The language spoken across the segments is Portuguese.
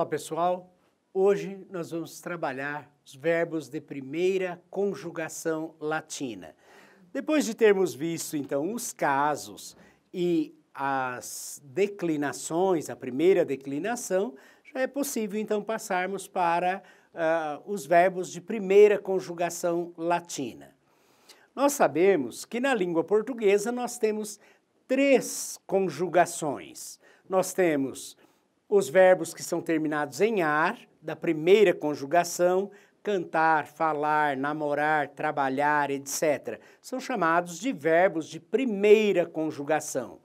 Olá pessoal, hoje nós vamos trabalhar os verbos de primeira conjugação latina. Depois de termos visto então os casos e as declinações, a primeira declinação, já é possível então passarmos para uh, os verbos de primeira conjugação latina. Nós sabemos que na língua portuguesa nós temos três conjugações. Nós temos os verbos que são terminados em ar, da primeira conjugação, cantar, falar, namorar, trabalhar, etc., são chamados de verbos de primeira conjugação.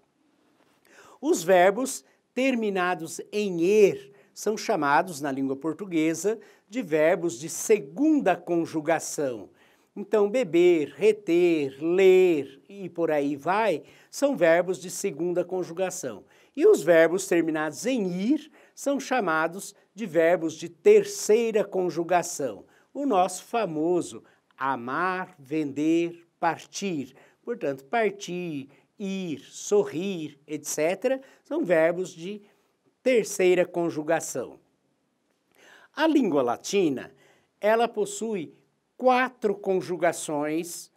Os verbos terminados em er são chamados, na língua portuguesa, de verbos de segunda conjugação. Então, beber, reter, ler e por aí vai são verbos de segunda conjugação. E os verbos terminados em ir são chamados de verbos de terceira conjugação. O nosso famoso amar, vender, partir. Portanto, partir, ir, sorrir, etc., são verbos de terceira conjugação. A língua latina, ela possui quatro conjugações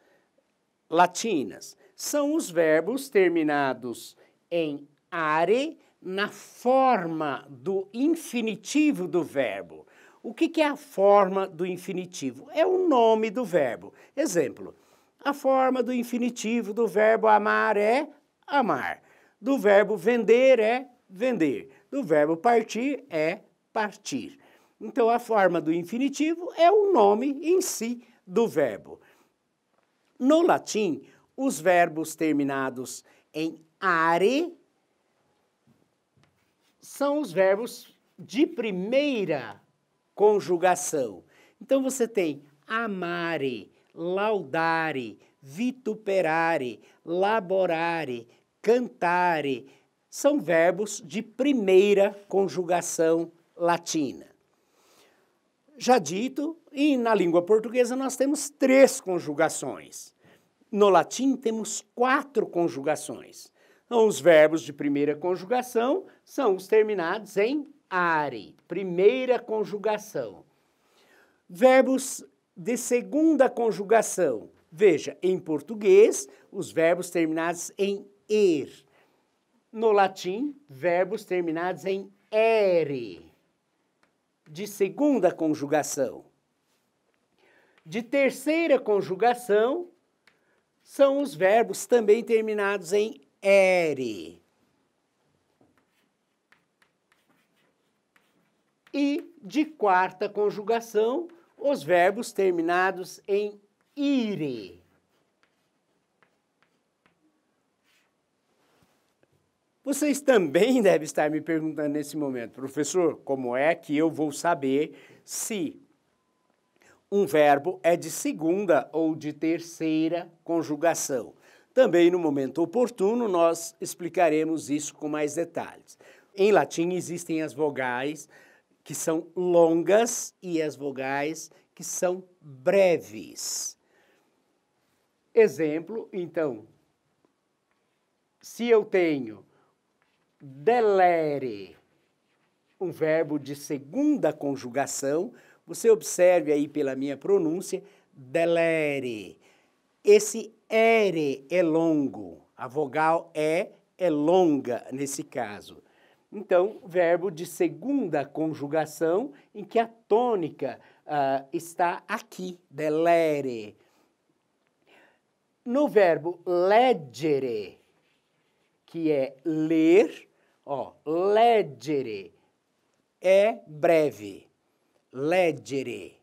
latinas. São os verbos terminados em are na forma do infinitivo do verbo. O que, que é a forma do infinitivo? É o nome do verbo. Exemplo, a forma do infinitivo do verbo amar é amar. Do verbo vender é vender. Do verbo partir é partir. Então, a forma do infinitivo é o nome em si do verbo. No latim, os verbos terminados em are são os verbos de primeira conjugação. Então você tem amare, laudare, vituperare, laborare, cantare. São verbos de primeira conjugação latina. Já dito, e na língua portuguesa nós temos três conjugações. No latim temos quatro conjugações. Então, os verbos de primeira conjugação são os terminados em are, primeira conjugação. Verbos de segunda conjugação. Veja, em português, os verbos terminados em er. No latim, verbos terminados em ere, de segunda conjugação. De terceira conjugação, são os verbos também terminados em ere. E de quarta conjugação, os verbos terminados em ire. Vocês também devem estar me perguntando nesse momento, professor, como é que eu vou saber se um verbo é de segunda ou de terceira conjugação? Também no momento oportuno nós explicaremos isso com mais detalhes. Em latim existem as vogais que são longas e as vogais que são breves. Exemplo, então, se eu tenho delere, um verbo de segunda conjugação, você observe aí pela minha pronúncia, delere. Esse Ere é longo. A vogal é é longa nesse caso. Então, verbo de segunda conjugação em que a tônica uh, está aqui, delere. No verbo leggere, que é ler, ó, leggere é breve, leggere.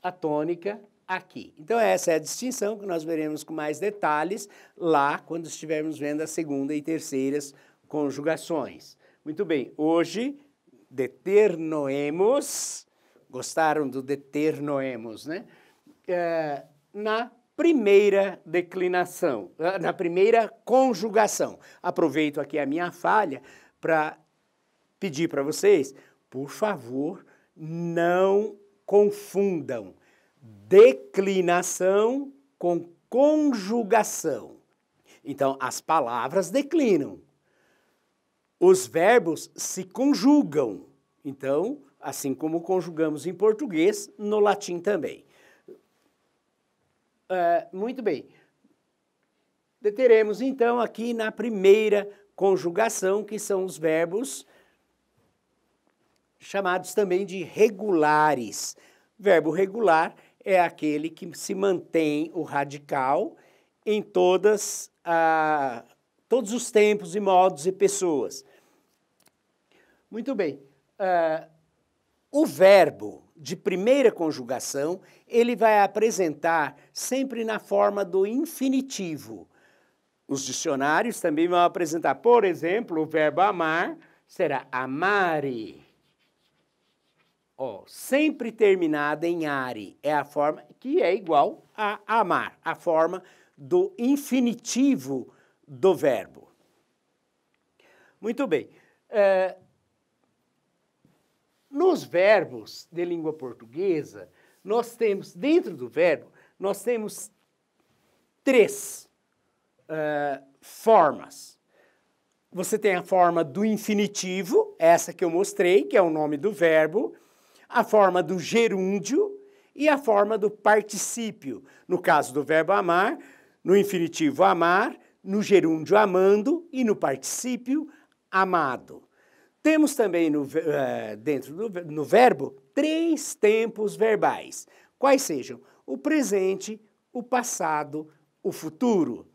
A tônica aqui. Então, essa é a distinção que nós veremos com mais detalhes lá quando estivermos vendo a segunda e terceiras conjugações. Muito bem, hoje deternoemos, gostaram do deternoemos, né? É, na primeira declinação, na primeira conjugação. Aproveito aqui a minha falha para pedir para vocês, por favor, não confundam declinação com conjugação. Então, as palavras declinam. Os verbos se conjugam. Então, assim como conjugamos em português, no latim também. É, muito bem. Deteremos então aqui na primeira conjugação, que são os verbos chamados também de regulares. Verbo regular é aquele que se mantém o radical em todas a, ah, todos os tempos e modos e pessoas. Muito bem. Uh, o verbo de primeira conjugação, ele vai apresentar sempre na forma do infinitivo. Os dicionários também vão apresentar, por exemplo, o verbo amar será amare. Ó, sempre terminada em are é a forma que é igual a amar, a forma do infinitivo do verbo. Muito bem. É, nos verbos de língua portuguesa, nós temos, dentro do verbo, nós temos três uh, formas. Você tem a forma do infinitivo, essa que eu mostrei, que é o nome do verbo a forma do gerúndio e a forma do particípio. No caso do verbo amar, no infinitivo amar, no gerúndio amando e no particípio amado. Temos também no, eh, dentro do no verbo três tempos verbais, quais sejam o presente, o passado, o futuro.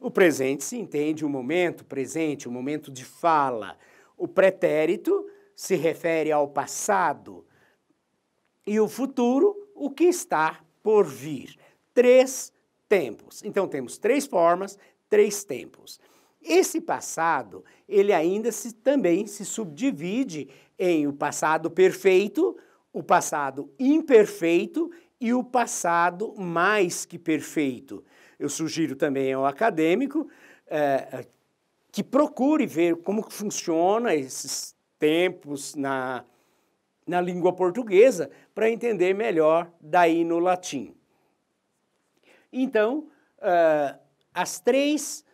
O presente se entende o um momento presente, o um momento de fala. O pretérito se refere ao passado e o futuro, o que está por vir. Três tempos. Então temos três formas, três tempos. Esse passado, ele ainda se, também se subdivide em o passado perfeito, o passado imperfeito e o passado mais que perfeito. Eu sugiro também ao acadêmico é, que procure ver como funciona esses tempos na na língua portuguesa para entender melhor daí no latim. Então, uh, as três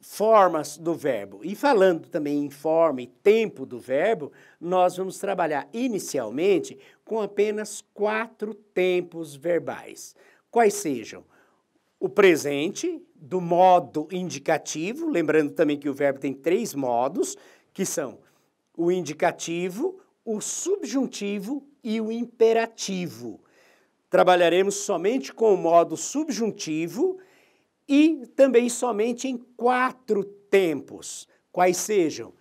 formas do verbo. E falando também em forma e tempo do verbo, nós vamos trabalhar inicialmente com apenas quatro tempos verbais. Quais sejam o presente, do modo indicativo, lembrando também que o verbo tem três modos, que são o indicativo, o subjuntivo e o imperativo. Trabalharemos somente com o modo subjuntivo e também somente em quatro tempos, quais sejam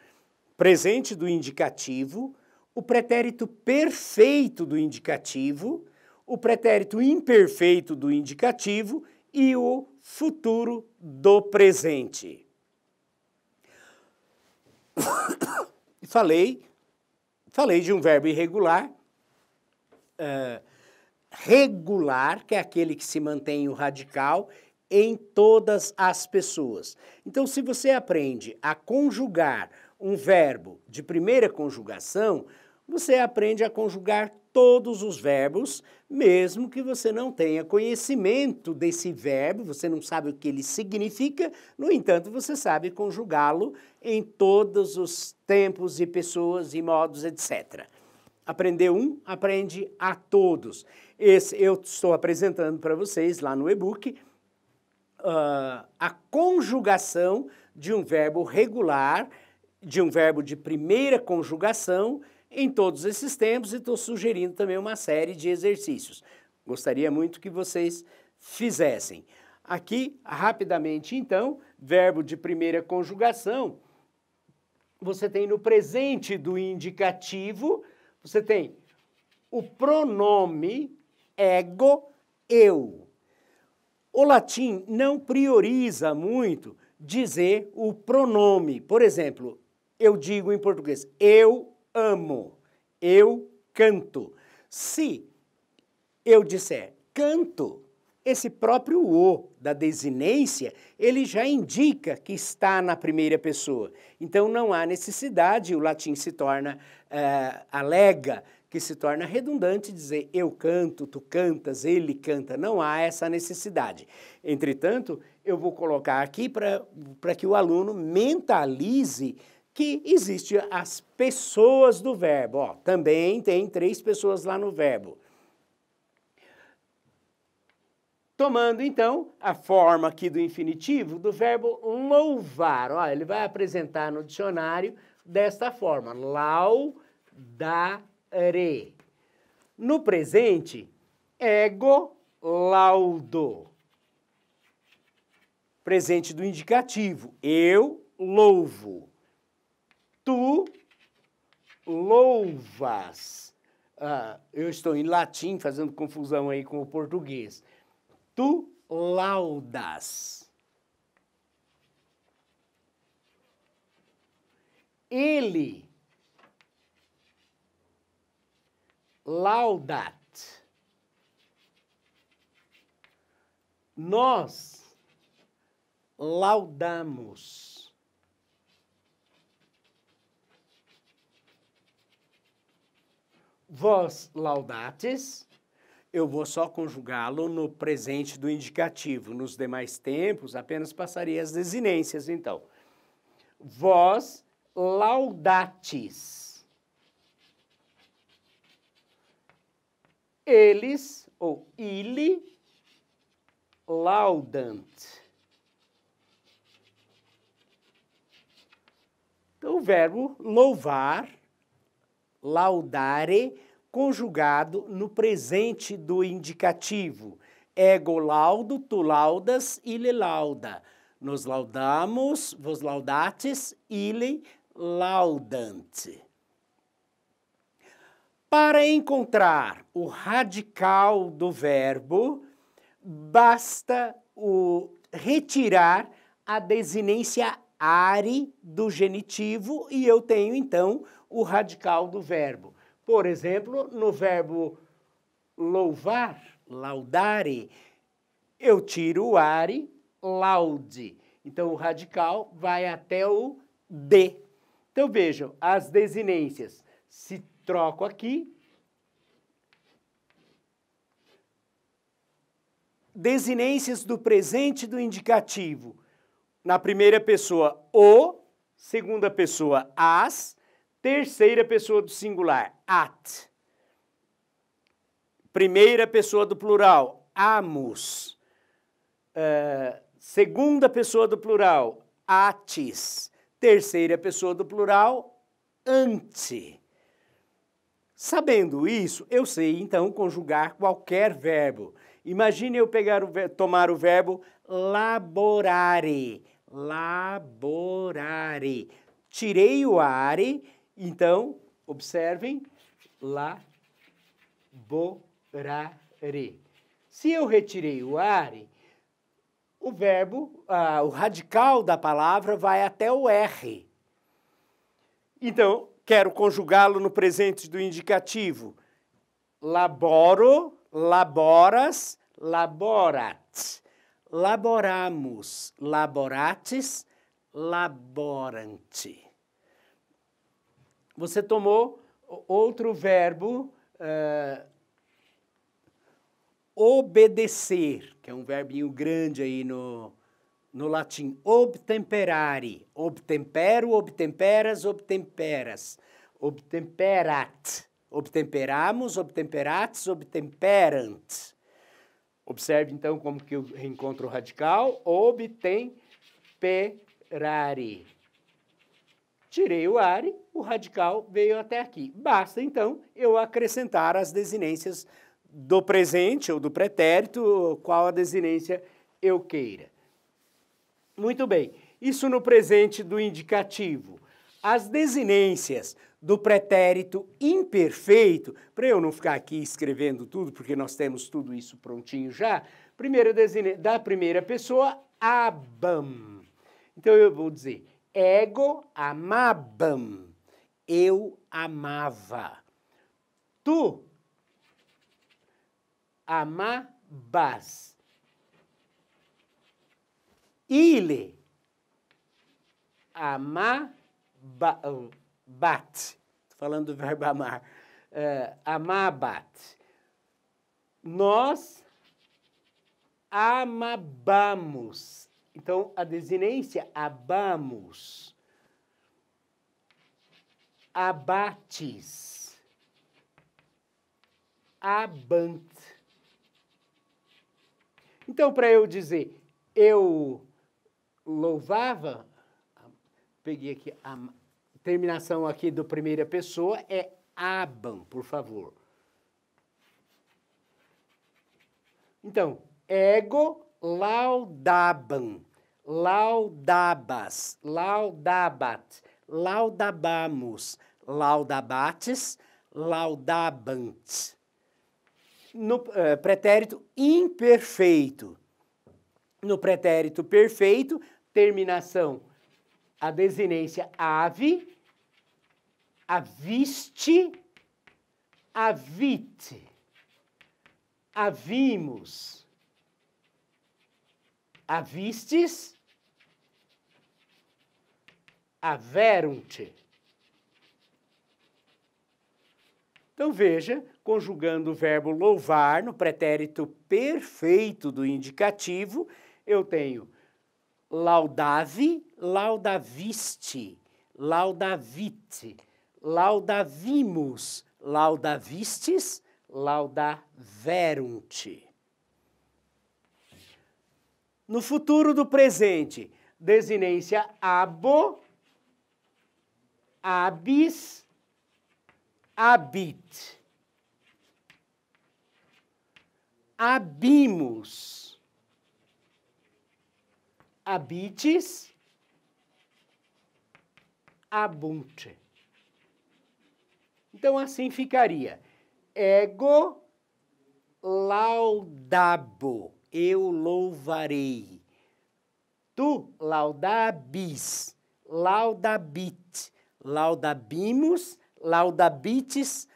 presente do indicativo, o pretérito perfeito do indicativo, o pretérito imperfeito do indicativo e o futuro do presente. falei, falei de um verbo irregular. Uh, regular, que é aquele que se mantém o radical, em todas as pessoas. Então, se você aprende a conjugar um verbo de primeira conjugação, você aprende a conjugar todos os verbos, mesmo que você não tenha conhecimento desse verbo, você não sabe o que ele significa, no entanto, você sabe conjugá-lo em todos os tempos e pessoas e modos, etc. Aprender um, aprende a todos. Esse eu estou apresentando para vocês lá no e-book uh, a conjugação de um verbo regular, de um verbo de primeira conjugação em todos esses tempos, e estou sugerindo também uma série de exercícios. Gostaria muito que vocês fizessem. Aqui, rapidamente, então, verbo de primeira conjugação. Você tem no presente do indicativo, você tem o pronome ego, eu. O latim não prioriza muito dizer o pronome. Por exemplo, eu digo em português, eu amo, eu canto. Se eu disser canto, esse próprio o da desinência, ele já indica que está na primeira pessoa. Então não há necessidade, o latim se torna, uh, alega, que se torna redundante dizer eu canto, tu cantas, ele canta. Não há essa necessidade. Entretanto, eu vou colocar aqui para que o aluno mentalize que existe as pessoas do verbo. Ó, também tem três pessoas lá no verbo. Tomando, então, a forma aqui do infinitivo do verbo louvar. Ó, ele vai apresentar no dicionário desta forma, laudare. No presente, ego laudo. Presente do indicativo, eu louvo tu louvas. Ah, eu estou em latim, fazendo confusão aí com o português. Tu laudas. Ele laudat. Nós laudamos. vós laudates, eu vou só conjugá-lo no presente do indicativo. Nos demais tempos, apenas passaria as desinências, então. Vós laudates. Eles, ou ele, laudant. Então, o verbo louvar laudare, conjugado no presente do indicativo. Ego laudo, tu laudas, ele lauda. Nos laudamos, vos laudates, ele laudante. Para encontrar o radical do verbo, basta o retirar a desinência are do genitivo e eu tenho então o radical do verbo. Por exemplo, no verbo louvar, laudare, eu tiro o are, laude. Então, o radical vai até o de. Então, vejam, as desinências se troco aqui. Desinências do presente do indicativo. Na primeira pessoa, o, segunda pessoa, as, Terceira pessoa do singular, at. Primeira pessoa do plural, amos. Uh, segunda pessoa do plural, atis. Terceira pessoa do plural, ante. Sabendo isso, eu sei então conjugar qualquer verbo. Imagine eu pegar o tomar o verbo laborare, laborare. Tirei o are então, observem, laborare. Se eu retirei o are, o verbo, ah, o radical da palavra vai até o R. Então, quero conjugá-lo no presente do indicativo. Laboro, laboras, laborat. Laboramos, laborates, laborante você tomou outro verbo, uh, obedecer, que é um verbinho grande aí no, no latim, obtemperare, obtempero, obtemperas, obtemperas, obtemperat, obtemperamos, obtemperats, obtemperant. Observe então como que eu reencontro o radical, obtemperare. Tirei o are, o radical veio até aqui. Basta, então, eu acrescentar as desinências do presente ou do pretérito, qual a desinência eu queira. Muito bem, isso no presente do indicativo. As desinências do pretérito imperfeito, para eu não ficar aqui escrevendo tudo, porque nós temos tudo isso prontinho já, primeira da primeira pessoa, abam. Então eu vou dizer, Ego amabam. Eu amava. Tu amabas. Ele amabat. falando do verbo amar. Uh, amabat. Nós amabamos então, a desinência, abamos, abates, abant. Então, para eu dizer, eu louvava, peguei aqui a terminação aqui do primeira pessoa, é abam, por favor. Então, ego laudaban, laudabas, laudabat, laudabamos, laudabates, laudabant. No uh, pretérito imperfeito. No pretérito perfeito, terminação, a desinência ave, aviste, avite, avimos avistes, averunt. Então veja, conjugando o verbo louvar no pretérito perfeito do indicativo, eu tenho laudavi, laudaviste, laudavit, laudavimus, laudavistes, laudaverunt. No futuro do presente, desinência abo, abis, abit, Abimos. abites, abunte. Então assim ficaria. Ego laudabo eu louvarei. Tu laudabis, laudabit, laudabimus, laudabites,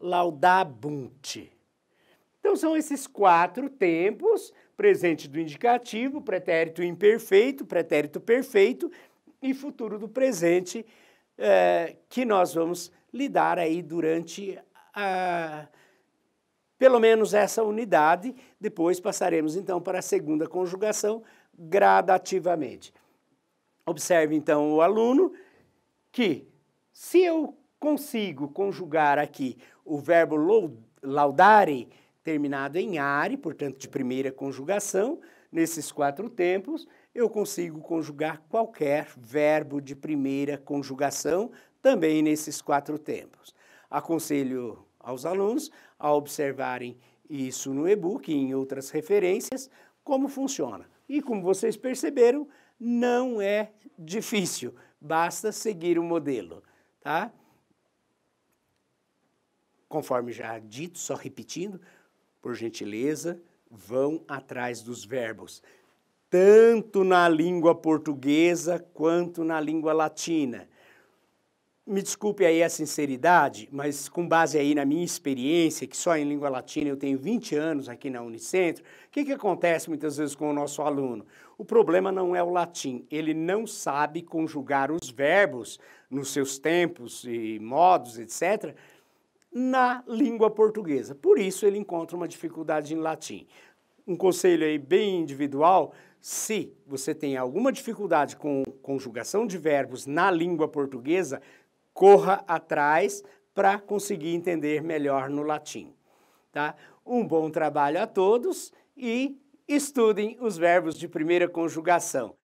laudabunt. Então são esses quatro tempos, presente do indicativo, pretérito imperfeito, pretérito perfeito e futuro do presente, eh, que nós vamos lidar aí durante a pelo menos essa unidade. Depois passaremos então para a segunda conjugação gradativamente. Observe então o aluno que se eu consigo conjugar aqui o verbo laudare terminado em are, portanto de primeira conjugação, nesses quatro tempos, eu consigo conjugar qualquer verbo de primeira conjugação também nesses quatro tempos. Aconselho aos alunos a observarem isso no e-book e em outras referências, como funciona. E como vocês perceberam, não é difícil, basta seguir o modelo, tá? Conforme já dito, só repetindo, por gentileza, vão atrás dos verbos, tanto na língua portuguesa quanto na língua latina me desculpe aí a sinceridade, mas com base aí na minha experiência, que só em língua latina eu tenho 20 anos aqui na Unicentro, o que, que acontece muitas vezes com o nosso aluno? O problema não é o latim, ele não sabe conjugar os verbos nos seus tempos e modos, etc., na língua portuguesa. Por isso ele encontra uma dificuldade em latim. Um conselho aí bem individual, se você tem alguma dificuldade com conjugação de verbos na língua portuguesa, corra atrás para conseguir entender melhor no latim. Tá? Um bom trabalho a todos e estudem os verbos de primeira conjugação.